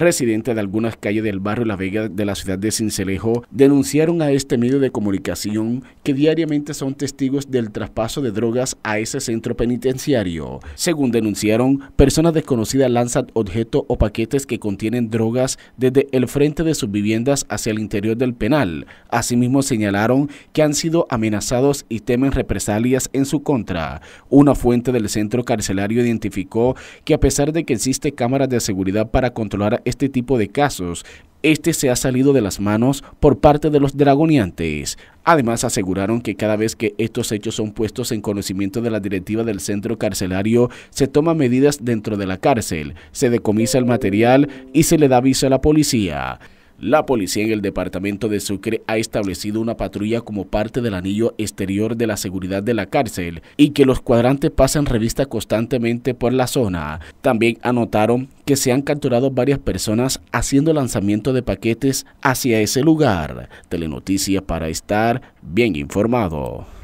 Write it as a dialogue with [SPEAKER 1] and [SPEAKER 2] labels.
[SPEAKER 1] residentes de algunas calles del barrio La Vega de la ciudad de Cincelejo, denunciaron a este medio de comunicación que diariamente son testigos del traspaso de drogas a ese centro penitenciario. Según denunciaron, personas desconocidas lanzan objetos o paquetes que contienen drogas desde el frente de sus viviendas hacia el interior del penal. Asimismo, señalaron que han sido amenazados y temen represalias en su contra. Una fuente del centro carcelario identificó que a pesar de que existe cámaras de seguridad para controlar este tipo de casos, este se ha salido de las manos por parte de los dragoniantes. Además, aseguraron que cada vez que estos hechos son puestos en conocimiento de la directiva del centro carcelario, se toman medidas dentro de la cárcel, se decomisa el material y se le da aviso a la policía. La policía en el departamento de Sucre ha establecido una patrulla como parte del anillo exterior de la seguridad de la cárcel y que los cuadrantes pasan revista constantemente por la zona. También anotaron que se han capturado varias personas haciendo lanzamiento de paquetes hacia ese lugar. Telenoticias para estar bien informado.